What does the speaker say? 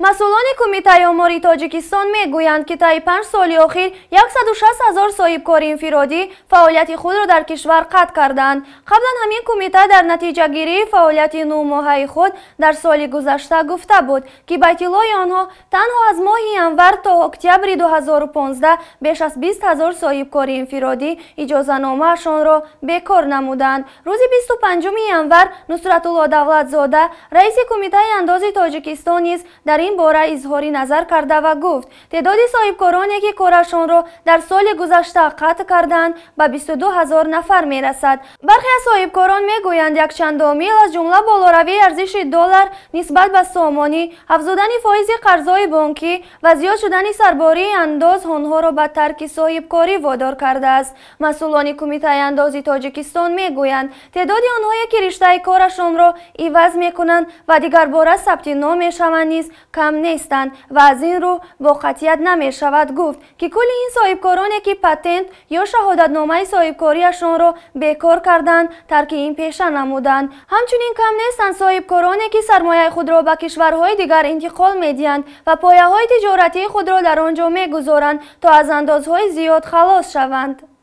масъулони кумитаи умури тоҷикистон мегӯянд ки таи панҷ соли охир 16 ҳазор соҳибкори инфиродӣ фаъолияти худро дар кишвар қатъ карданд қаблан ҳамин кумита дар натиҷагирии фаъолияти нӯмоҳаи худ дар соли гузашта гуфта буд ки байтиллои онҳо танҳо аз моҳи январ то октябри 2015 беш аз 20 ҳазор соҳибкори инфиродӣ иҷозаномаашонро бекор намуданд рӯзи 25 январ нусратулло давлатзода раиси кумитаи андози тоҷикистон низ дар این باره اظهاری نظر کرده و گفت تعداد صاحبکارانی که کارشان را در سال گذشته قطع کردند به 22 هزار نفر می رسد. برخی از صاحبکاران می گویند یک چند آمیل از جمله بالاروی ارزش دلار نسبت به سامانی افزودن فایز قرضای بانکی و زیاد شدن سرباری انداز هنها را به ترک صاحبکاری وادار کرده است. مسئولان کمیته اندازی تاجکستان می گویند تعداد آنهایی که رشته کارشان را ایواز می کنند و دیگر باره ثبت نام می شوند نیز کم نیستند و از این رو با قطیت نمی شود گفت که کل این صاحبکارانی که پتنت یا شهادت نامه صاحبکاریشان را بیکار کردند ترک این پیشه نمودند همچنین کم نیستند صاحبکارانی که سرمایه خود را به کشورهای دیگر انتقال می دیند و پایه های تجارتی خود را در آنجا می گذارند تا از اندازهای زیاد خلاص شوند.